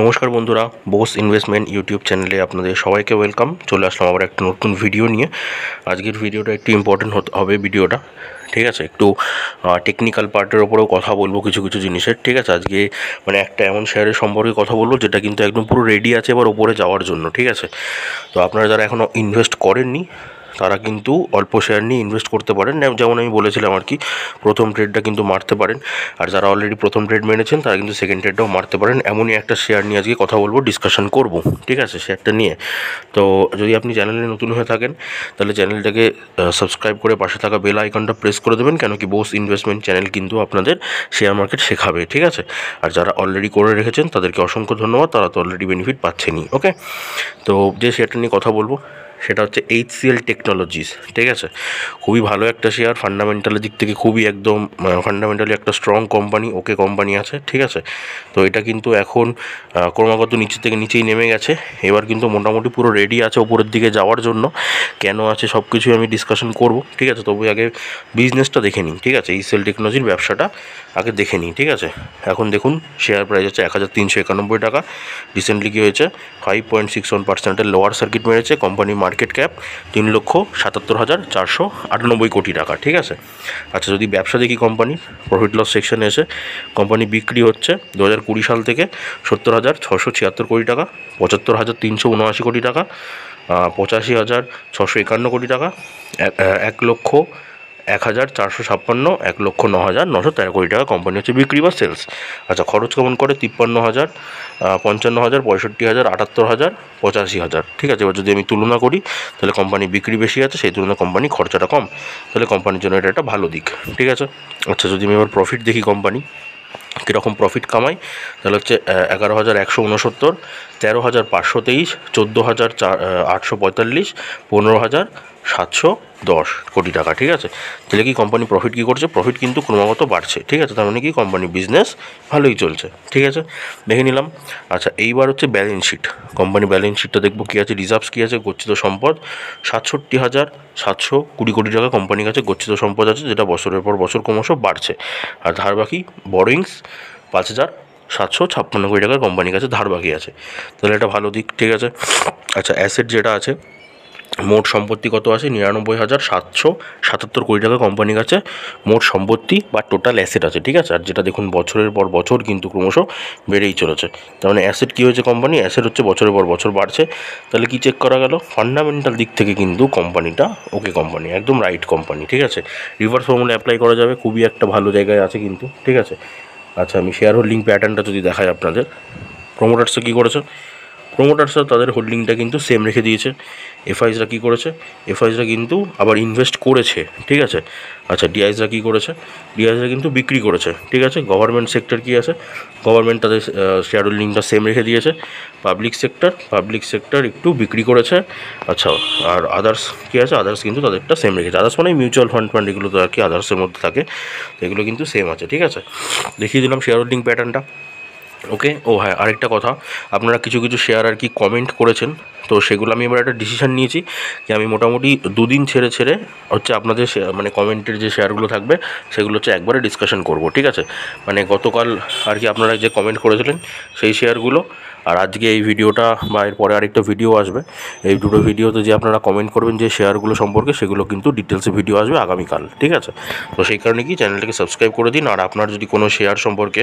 নমস্কার বন্ধুরা Bose investment YouTube চ্যানেলে আপনাদের সবাইকে ওয়েলকাম চলে আসলাম আবার একটা নতুন ভিডিও নিয়ে আজকের ভিডিওটা একটু ইম্পর্টেন্ট হবে ভিডিওটা ঠিক আছে একটু টেকনিক্যাল পার্টের ওপরেও কথা বলবো কিছু কিছু জিনিসের ঠিক আছে আজকে মানে একটা এমন শেয়ারের সম্পর্কে কথা বলবো যেটা কিন্তু একদম পুরো রেডি আছে এবার ওপরে যাওয়ার জন্য ঠিক আছে তো আপনারা যারা এখনও ইনভেস্ট করেননি তারা কিন্তু অল্প শেয়ার নিয়ে ইনভেস্ট করতে পারেন যেমন আমি বলেছিলাম আর কি প্রথম ট্রেডটা কিন্তু মারতে পারেন আর যারা অলরেডি প্রথম ট্রেড মেনেছেন তারা কিন্তু সেকেন্ড ট্রেডটাও মারতে পারেন এমনই একটা শেয়ার নিয়ে আজকে কথা বলবো ডিসকাশন করব ঠিক আছে শেয়ারটা নিয়ে তো যদি আপনি চ্যানেলে নতুন হয়ে থাকেন তাহলে চ্যানেলটাকে সাবস্ক্রাইব করে পাশে থাকা বেল আইকনটা প্রেস করে দেবেন কেন কি বোস ইনভেস্টমেন্ট চ্যানেল কিন্তু আপনাদের শেয়ার মার্কেট শেখাবে ঠিক আছে আর যারা অলরেডি করে রেখেছেন তাদেরকে অসংখ্য ধন্যবাদ তারা তো অলরেডি বেনিফিট পাচ্ছেনই ওকে তো যে শেয়ারটা নিয়ে কথা বলবো সেটা হচ্ছে এইচসিএল টেকনোলজিস ঠিক আছে খুবই ভালো একটা শেয়ার ফান্ডামেন্টালের দিক থেকে খুবই একদম ফান্ডামেন্টালি একটা স্ট্রং কোম্পানি ওকে কোম্পানি আছে ঠিক আছে তো এটা কিন্তু এখন ক্রমাগত নিচে থেকে নিচেই নেমে গেছে এবার কিন্তু মোটামুটি পুরো রেডি আছে ওপরের দিকে যাওয়ার জন্য কেন আছে সব কিছুই আমি ডিসকাশন করব ঠিক আছে তবু আগে বিজনেসটা দেখে নিই ঠিক আছে এইচসিএল টেকনোলজির ব্যবসাটা আগে দেখে নিই ঠিক আছে এখন দেখুন শেয়ার প্রাইস হচ্ছে এক হাজার তিনশো একানব্বই টাকা রিসেন্টলি কী হয়েছে ফাইভ পয়েন্ট সিক্স ওয়ান পার্সেন্টের লোয়ার সার্কিট মেরেছে কোম্পানি মার্কেট ক্যাপ তিন লক্ষ সাতাত্তর হাজার চারশো আটানব্বই কোটি টাকা ঠিক আছে আচ্ছা যদি ব্যবসা দেখি কোম্পানির প্রফিট লস সেকশনে এসে কোম্পানি বিক্রি হচ্ছে দু হাজার কুড়ি সাল থেকে সত্তর হাজার ছশো ছিয়াত্তর কোটি টাকা পঁচাত্তর হাজার তিনশো উনআশি কোটি টাকা পঁচাশি হাজার ছশো একান্ন কোটি টাকা এক লক্ষ এক হাজার চারশো ছাপ্পান্ন এক লক্ষ ন হাজার নশো তেরো কোটি টাকা কোম্পানি হচ্ছে বিক্রি বা সেলস আচ্ছা খরচ কেমন করে তিপ্পান্ন হাজার পঞ্চান্ন হাজার পঁয়ষট্টি হাজার আটাত্তর হাজার পঁচাশি হাজার ঠিক আছে এবার যদি আমি তুলনা করি তাহলে কোম্পানি বিক্রি বেশি আছে সেই তুলনায় কোম্পানি খরচাটা কম তাহলে কোম্পানির জন্য এটা একটা ভালো দিক ঠিক আছে আচ্ছা যদি আমি এবার প্রফিট দেখি কোম্পানি কীরকম প্রফিট কামাই তাহলে হচ্ছে এগারো হাজার একশো উনসত্তর তেরো হাজার পাঁচশো তেইশ চোদ্দো হাজার চার আটশো পঁয়তাল্লিশ পনেরো হাজার সাতশো দশ কোটি টাকা ঠিক আছে তাহলে কি কোম্পানি প্রফিট কী করছে প্রফিট কিন্তু ক্রমাগত বাড়ছে ঠিক আছে তার মানে কি কোম্পানি বিজনেস ভালোই চলছে ঠিক আছে দেখে নিলাম আচ্ছা এইবার হচ্ছে ব্যালেন্স শিট কোম্পানি ব্যালেন্স শিটটা দেখবো কী আছে রিজার্ভস কী আছে গচ্ছিত সম্পদ সাতষট্টি হাজার সাতশো কুড়ি কোটি টাকা কোম্পানির কাছে গচ্ছিত সম্পদ আছে যেটা বছরের পর বছর ক্রমশ বাড়ছে আর ধার বাকি বরোয়িংস পাঁচ হাজার সাতশো ছাপ্পান্ন কোটি টাকা কোম্পানির কাছে ধার বাকি আছে তাহলে এটা ভালো দিক ঠিক আছে আচ্ছা অ্যাসেট যেটা আছে মোট সম্পত্তি কত আছে নিরানব্বই হাজার সাতশো সাতাত্তর কোটি টাকা কোম্পানির কাছে মোট সম্পত্তি বা টোটাল অ্যাসেট আছে ঠিক আছে আর যেটা দেখুন বছরের পর বছর কিন্তু ক্রমশ বেড়েই চলেছে তার মানে অ্যাসেট কী হয়েছে কোম্পানি অ্যাসেট হচ্ছে বছরের পর বছর বাড়ছে তাহলে কি চেক করা গেল ফান্ডামেন্টাল দিক থেকে কিন্তু কোম্পানিটা ওকে কোম্পানি একদম রাইট কোম্পানি ঠিক আছে রিভার্স ফর্মুলা অ্যাপ্লাই করা যাবে খুবই একটা ভালো জায়গায় আছে কিন্তু ঠিক আছে আচ্ছা আমি শেয়ার হোল্ডিং প্যাটার্নটা যদি দেখাই আপনাদের প্রমোটার্সে কী করেছে প্রোমোটার্সরা তাদের হোল্ডিংটা কিন্তু সেম রেখে দিয়েছে এফআইসরা কী করেছে এফআইসরা কিন্তু আবার ইনভেস্ট করেছে ঠিক আছে আচ্ছা ডিআইসরা কী করেছে ডিআইসরা কিন্তু বিক্রি করেছে ঠিক আছে গভর্নমেন্ট সেক্টর কী আছে গভর্নমেন্ট তাদের শেয়ার হোল্ডিংটা সেম রেখে দিয়েছে পাবলিক সেক্টর পাবলিক সেক্টর একটু বিক্রি করেছে আচ্ছা আর আদার্স কী আছে আদার্স কিন্তু তাদেরটা সেম রেখেছে আদার্স মানে মিউচুয়াল ফান্ড ফান্ড এগুলো তো আর কি আদার্সের মধ্যে থাকে তো এগুলো কিন্তু সেম আছে ঠিক আছে দেখিয়ে দিলাম শেয়ার হোল্ডিং প্যাটার্নটা ওকে ও হ্যাঁ আরেকটা কথা আপনারা কিছু কিছু শেয়ার আর কি কমেন্ট করেছেন তো সেগুলো আমি এবার একটা ডিসিশান নিয়েছি যে আমি মোটামুটি দুদিন ছেড়ে ছেড়ে হচ্ছে আপনাদের মানে কমেন্টের যে শেয়ারগুলো থাকবে সেগুলো হচ্ছে একবারে ডিসকাশন করব ঠিক আছে মানে গতকাল আর কি আপনারা যে কমেন্ট করেছিলেন সেই শেয়ারগুলো আর আজকে এই ভিডিওটা বা এরপরে আরেকটা ভিডিও আসবে এই দুটো ভিডিওতে যে আপনারা কমেন্ট করবেন যে শেয়ারগুলো সম্পর্কে সেগুলো কিন্তু ডিটেলসে ভিডিও আসবে আগামীকাল ঠিক আছে তো সেই কারণে কি চ্যানেলটাকে সাবস্ক্রাইব করে দিন আর আপনার যদি কোনো শেয়ার সম্পর্কে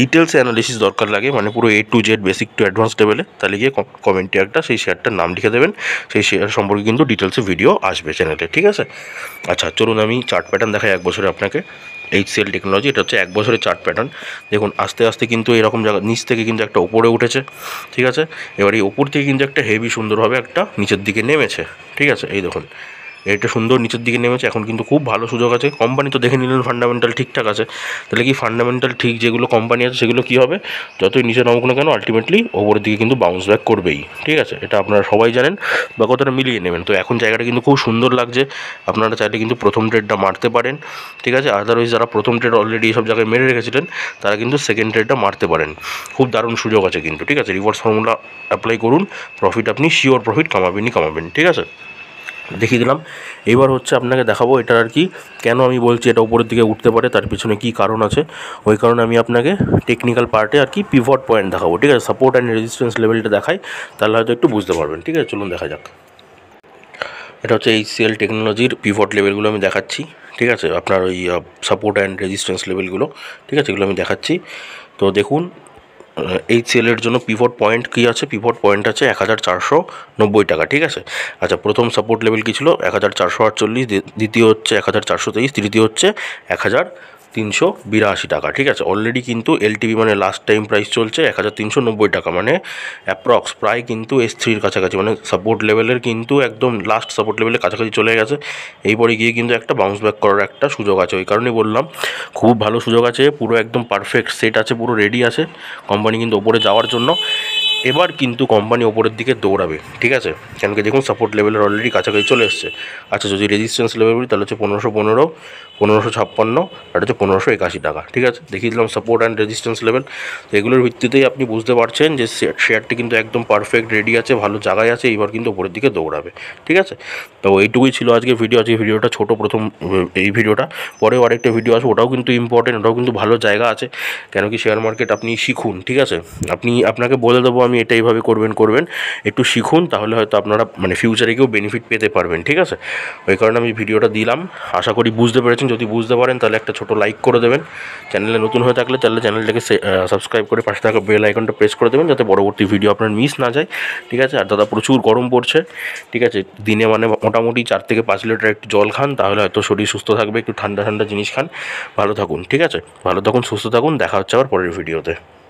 ডিটেলসে অ্যানালিসিস দরকার লাগে মানে পুরো A to Z basic to advance লেভেলে তাহলে গিয়ে কমেন্টে একটা সেই শেয়ারটার নাম লিখে দেবেন সেই শেয়ার সম্পর্কে কিন্তু ডিটেলসে ভিডিও আসবে চ্যানেলে ঠিক আছে আচ্ছা চলুন আমি চার্ট প্যাটার্ন দেখাই এক বছরে আপনাকে এইচসিএল টেকনোলজি এটা হচ্ছে এক বছরের চার্ট প্যাটার্ন দেখুন আস্তে আস্তে কিন্তু এরকম জায়গা নিচ থেকে কিন্তু একটা ওপরে উঠেছে ঠিক আছে এবার এই ওপর থেকে কিন্তু একটা হেভি সুন্দরভাবে একটা নিচের দিকে নেমেছে ঠিক আছে এই দেখুন এটা সুন্দর নিচের দিকে নেমেছে এখন কিন্তু খুব ভালো সুযোগ আছে কোম্পানি তো দেখে নিলেন ফান্ডামেন্টাল ঠিকঠাক আছে তাহলে কি ফান্ডামেন্টাল ঠিক যেগুলো কোম্পানি আছে সেগুলো কী হবে যতই নিচে নামুক না কেন আলটিমেটলি ওপরের দিকে কিন্তু বাউন্স ব্যাক করবেই ঠিক আছে এটা আপনারা সবাই জানেন বা কতটা মিলিয়ে নেবেন তো এখন জায়গাটা কিন্তু খুব সুন্দর লাগছে আপনারা চাইলে কিন্তু প্রথম ট্রেডটা মারতে পারেন ঠিক আছে আদারওয়াইজ যারা প্রথম ট্রেড অলরেডি সব জায়গায় মেরে রেখেছিলেন তারা কিন্তু সেকেন্ড ট্রেডটা মারতে পারেন খুব দারুণ সুযোগ আছে কিন্তু ঠিক আছে রিভার্স ফর্মুলা অ্যাপ্লাই করুন প্রফিট আপনি শিওর প্রফিট কামাবেনই কামাবেন ঠিক আছে দেখিয়ে দিলাম এবার হচ্ছে আপনাকে দেখাবো এটা আর কি কেন আমি বলছি এটা উপরের দিকে উঠতে পারে তার পিছনে কি কারণ আছে ওই কারণে আমি আপনাকে টেকনিক্যাল পার্টে আর কি পিভট পয়েন্ট দেখাবো ঠিক আছে সাপোর্ট অ্যান্ড রেজিস্ট্যান্স লেভেলটা দেখাই তাহলে হয়তো একটু বুঝতে পারবেন ঠিক আছে চলুন দেখা যাক এটা হচ্ছে এই সিএল টেকনোলজির পিভট লেভেলগুলো আমি দেখাচ্ছি ঠিক আছে আপনার ওই সাপোর্ট অ্যান্ড রেজিস্ট্যান্স লেভেলগুলো ঠিক আছে এগুলো আমি দেখাচ্ছি তো দেখুন এই সেলের জন্য পিভট পয়েন্ট কী আছে পিভট পয়েন্ট আছে এক হাজার চারশো নব্বই টাকা ঠিক আছে আচ্ছা প্রথম সাপোর্ট লেভেল কী ছিল এক হাজার চারশো আটচল্লিশ দ্বিতীয় হচ্ছে এক হাজার চারশো তেইশ তৃতীয় হচ্ছে এক হাজার তিনশো বিরাশি টাকা ঠিক আছে অলরেডি কিন্তু এলটিভি মানে লাস্ট টাইম প্রাইস চলছে এক হাজার তিনশো নব্বই টাকা মানে অ্যাপ্রক্স প্রায় কিন্তু এস থ্রির কাছাকাছি মানে সাপোর্ট লেভেলের কিন্তু একদম লাস্ট সাপোর্ট লেভেলের কাছাকাছি চলে গেছে এইপরে গিয়ে কিন্তু একটা বাউন্স ব্যাক করার একটা সুযোগ আছে ওই কারণেই বললাম খুব ভালো সুযোগ আছে পুরো একদম পারফেক্ট সেট আছে পুরো রেডি আছে কোম্পানি কিন্তু ওপরে যাওয়ার জন্য এবার কিন্তু কোম্পানি ওপরের দিকে দৌড়াবে ঠিক আছে কেন কি দেখুন সাপোর্ট লেভেলের অলরেডি কাছাকাছি চলে এসছে আচ্ছা যদি রেজিস্ট্যান্স লেভেল বলি তাহলে হচ্ছে পনেরোশো পনেরো পনেরোশো ছাপ্পান্ন আর হচ্ছে পনেরোশো একাশি টাকা ঠিক আছে দেখিয়ে দিলাম সাপোর্ট অ্যান্ড রেজিস্ট্যান্স লেভেল তো এগুলোর ভিত্তিতেই আপনি বুঝতে পারছেন যে শেয়ারটি কিন্তু একদম পারফেক্ট রেডি আছে ভালো জায়গায় আছে এইবার কিন্তু ওপরের দিকে দৌড়াবে ঠিক আছে তো এইটুকুই ছিল আজকে ভিডিও আজকে ভিডিওটা ছোট প্রথম এই ভিডিওটা পরেও আরেকটা ভিডিও আছে ওটাও কিন্তু ইম্পর্টেন্ট ওটাও কিন্তু ভালো জায়গা আছে কেন কি শেয়ার মার্কেট আপনি শিখুন ঠিক আছে আপনি আপনাকে বলে দেবো আমি আমি এটা এইভাবে করবেন করবেন একটু শিখুন তাহলে হয়তো আপনারা মানে ফিউচারে কেউ বেনিফিট পেতে পারবেন ঠিক আছে ওই কারণে আমি ভিডিওটা দিলাম আশা করি বুঝতে পেরেছেন যদি বুঝতে পারেন তাহলে একটা ছোটো লাইক করে দেবেন চ্যানেলে নতুন হয়ে থাকলে তাহলে চ্যানেলটাকে সাবস্ক্রাইব করে পাশে থাকা বেল আইকনটা প্রেস করে দেবেন যাতে পরবর্তী ভিডিও আপনার মিস না যায় ঠিক আছে আর দাদা প্রচুর গরম পড়ছে ঠিক আছে দিনে মানে মোটামুটি চার থেকে পাঁচ লিটার একটু জল খান তাহলে হয়তো শরীর সুস্থ থাকবে একটু ঠান্ডা ঠান্ডা জিনিস খান ভালো থাকুন ঠিক আছে ভালো থাকুন সুস্থ থাকুন দেখা হচ্ছে আবার পরের ভিডিওতে